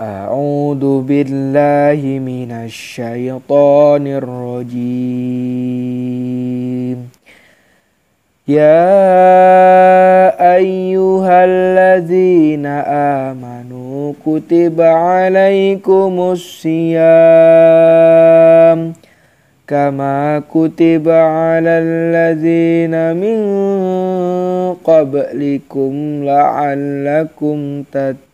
أعوذ بالله من الشيطان الرجيم يا أيها الذين آمنوا كتب عليكم الصيام كما كتب على الذين من قبلكم لعلكم تتقون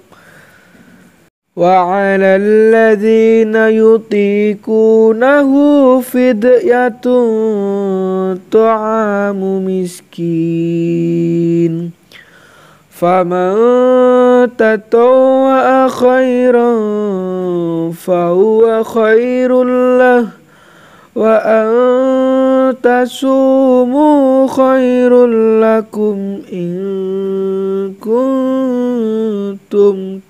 وعلى الذين يطيقونه فدية طعام مسكين فمن تطوع خيرا فهو خير له وأن تصوموا خير لكم إن كنتم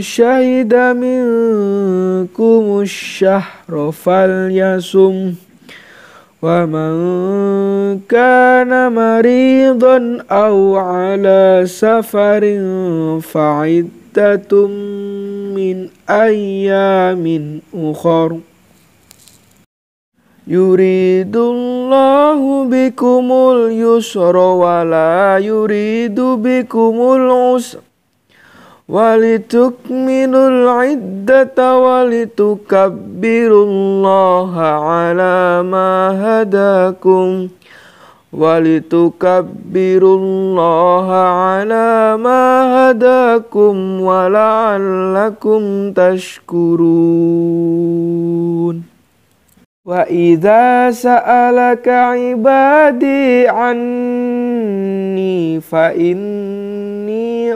شهد منكم الشهر فليصم ومن كان مريضا أو على سفر فعدة من أيام أخر يريد الله بكم اليسر ولا يريد بكم العسر ولتكملوا العدة ولتكبروا الله على ما هداكم ولتكبروا الله على ما هداكم ولعلكم تشكرون وإذا سألك عبادي عني فإن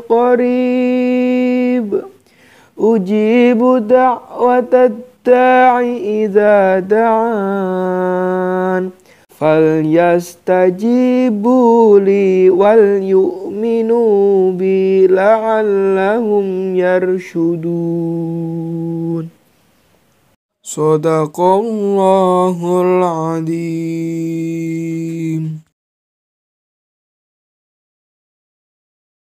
قريب أجيب دعوة الداع إذا دعان فليستجيبوا لي وليؤمنوا بي لعلهم يرشدون صدق الله العظيم